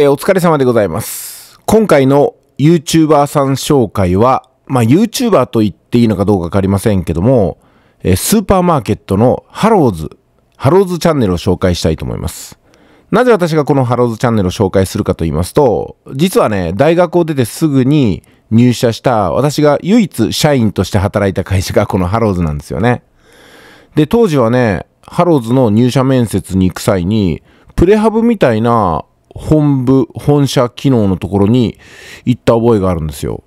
えー、お疲れ様でございます。今回の YouTuber さん紹介は、まあ、YouTuber と言っていいのかどうかわかりませんけども、えー、スーパーマーケットのハローズ、ハローズチャンネルを紹介したいと思います。なぜ私がこのハローズチャンネルを紹介するかと言いますと、実はね、大学を出てすぐに入社した私が唯一社員として働いた会社が このハローズなんですよね。で、当時はね、ハローズの入社面接に行く際に、プレハブみたいな本部、本社機能のところに行った覚えがあるんですよ。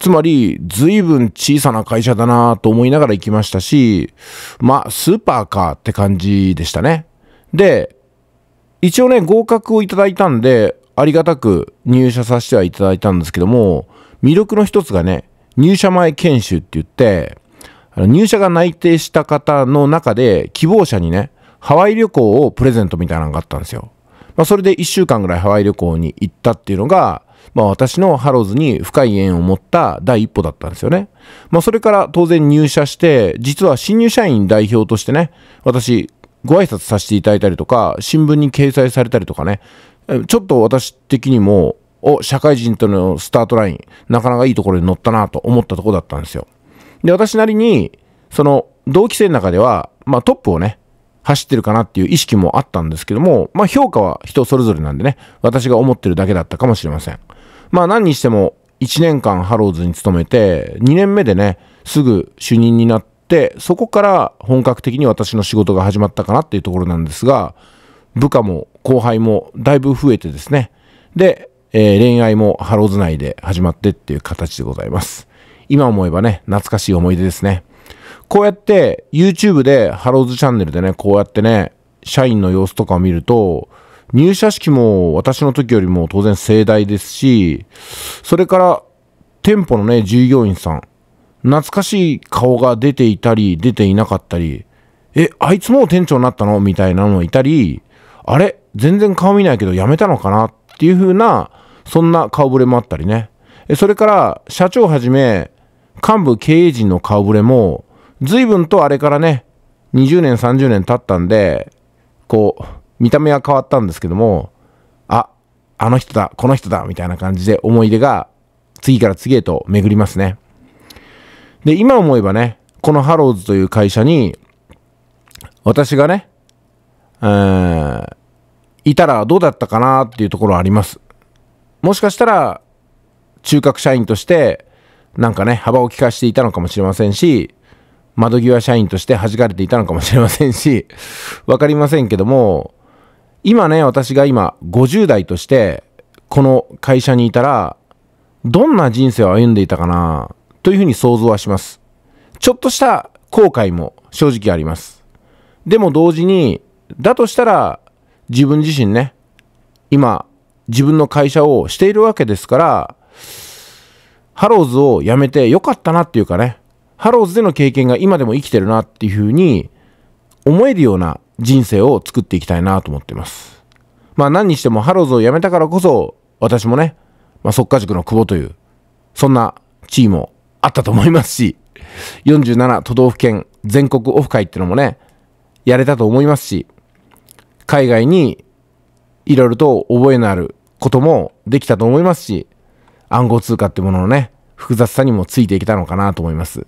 つまり、随分小さな会社だなと思いながら行きましたし、まあ、スーパーかって感じでしたね。で、一応ね、合格をいただいたんで、ありがたく入社させてはいただいたんですけども、魅力の一つがね、入社前研修って言って、入社が内定した方の中で希望者にね、ハワイ旅行をプレゼントみたいなのがあったんですよ。まあ、それで1週間ぐらいハワイ旅行に行ったっていうのが、まあ、私のハローズに深い縁を持った第一歩だったんですよね。まあ、それから当然入社して、実は新入社員代表としてね、私、ご挨拶させていただいたりとか、新聞に掲載されたりとかね、ちょっと私的にも、お、社会人とのスタートライン、なかなかいいところに乗ったなと思ったところだったんですよ。で、私なりに、その、同期生の中では、まあトップをね、走ってるかなっていう意識もあったんですけども、まあ評価は人それぞれなんでね、私が思ってるだけだったかもしれません。まあ何にしても1年間ハローズに勤めて、2年目でね、すぐ主任になって、そこから本格的に私の仕事が始まったかなっていうところなんですが、部下も後輩もだいぶ増えてですね。で、えー、恋愛もハローズ内で始まってっていう形でございます。今思えばね、懐かしい思い出ですね。こうやって YouTube でハローズチャンネルでね、こうやってね、社員の様子とかを見ると、入社式も私の時よりも当然盛大ですし、それから店舗のね、従業員さん、懐かしい顔が出ていたり、出ていなかったり、え、あいつもう店長になったのみたいなのもいたり、あれ全然顔見ないけど辞めたのかなっていう風な、そんな顔ぶれもあったりね。それから、社長はじめ、幹部経営陣の顔ぶれも、随分とあれからね、20年、30年経ったんで、こう、見た目は変わったんですけども、あ、あの人だ、この人だ、みたいな感じで思い出が次から次へと巡りますね。で、今思えばね、このハローズという会社に、私がね、えー、いたらどうだったかなっていうところはあります。もしかしたら、中核社員として、なんかね、幅を利かしていたのかもしれませんし、窓際社員として弾かれていたのかもしれませんし、わかりませんけども、今ね、私が今50代としてこの会社にいたら、どんな人生を歩んでいたかな、というふうに想像はします。ちょっとした後悔も正直あります。でも同時に、だとしたら自分自身ね、今自分の会社をしているわけですから、ハローズを辞めてよかったなっていうかね、ハローズでの経験が今でも生きてるなっていうふうに思えるような人生を作っていきたいなと思ってます。まあ何にしてもハローズを辞めたからこそ、私もね、まあ、塾の久保という、そんな地位もあったと思いますし、47都道府県全国オフ会ってのもね、やれたと思いますし、海外にいろいろと覚えのあることもできたと思いますし、暗号通貨ってもののね、複雑さにもついていけたのかなと思います。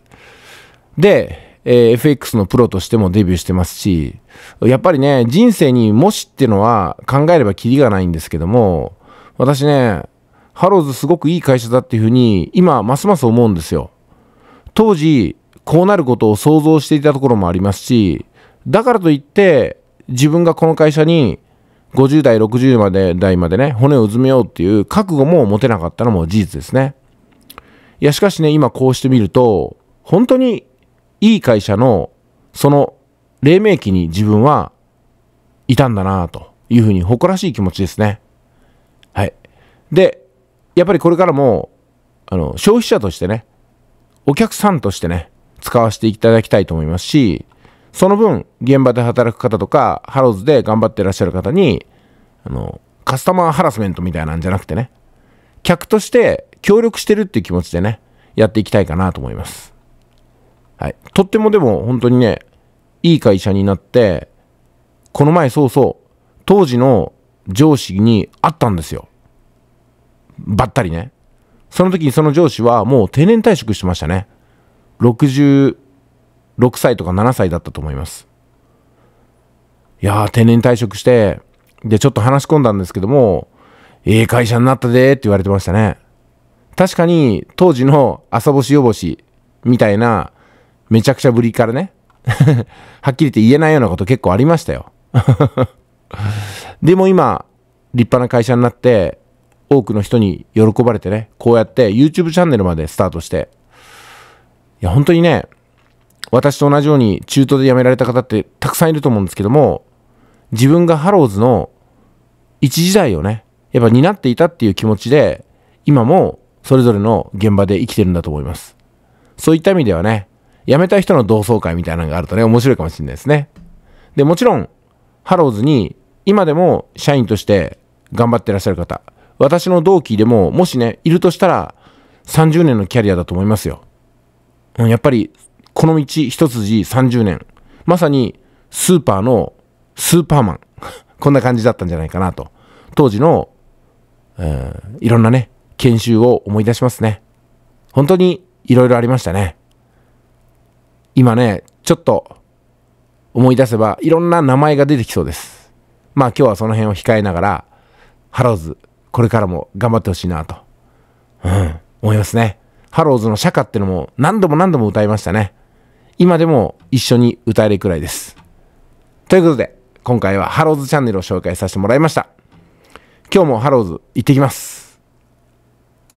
で、えー、FX のプロとしてもデビューしてますし、やっぱりね、人生にもしっていうのは考えればキリがないんですけども、私ね、ハローズすごくいい会社だっていうふうに、今、ますます思うんですよ。当時、こうなることを想像していたところもありますし、だからといって、自分がこの会社に50代、60まで代までね、骨をうずめようっていう覚悟も持てなかったのも事実ですね。いや、しかしね、今こうしてみると、本当にいい会社の、その、黎明期に自分はいたんだなというふうに誇らしい気持ちですね。はい。で、やっぱりこれからも、あの、消費者としてね、お客さんとしてね、使わせていただきたいと思いますし、その分、現場で働く方とか、ハローズで頑張ってらっしゃる方に、あの、カスタマーハラスメントみたいなんじゃなくてね、客として協力してるっていう気持ちでね、やっていきたいかなと思います。はい。とってもでも本当にね、いい会社になって、この前そうそう、当時の上司に会ったんですよ。ばったりね。その時にその上司はもう定年退職してましたね。60 6歳とか7歳だったと思います。いやー、定年退職して、で、ちょっと話し込んだんですけども、ええ会社になったでって言われてましたね。確かに、当時の朝星夜ぼしみたいな、めちゃくちゃぶりからね、はっきり言って言えないようなこと結構ありましたよ。でも今、立派な会社になって、多くの人に喜ばれてね、こうやって YouTube チャンネルまでスタートして、いや、本当にね、私と同じように中途で辞められた方ってたくさんいると思うんですけども、自分がハローズの一時代をね、やっぱ担っていたっていう気持ちで、今もそれぞれの現場で生きてるんだと思います。そういった意味ではね、辞めた人の同窓会みたいなのがあるとね、面白いかもしれないですね。で、もちろん、ハローズに今でも社員として頑張ってらっしゃる方、私の同期でももしね、いるとしたら30年のキャリアだと思いますよ。うやっぱりこの道一筋30年。まさにスーパーのスーパーマン。こんな感じだったんじゃないかなと。当時の、えー、いろんなね、研修を思い出しますね。本当にいろいろありましたね。今ね、ちょっと思い出せばいろんな名前が出てきそうです。まあ今日はその辺を控えながら、ハローズ、これからも頑張ってほしいなと、うん、思いますね。ハローズの釈迦ってのも何度も何度も歌いましたね。今でも一緒に歌えるくらいです。ということで、今回はハローズチャンネルを紹介させてもらいました。今日もハローズ行ってきます。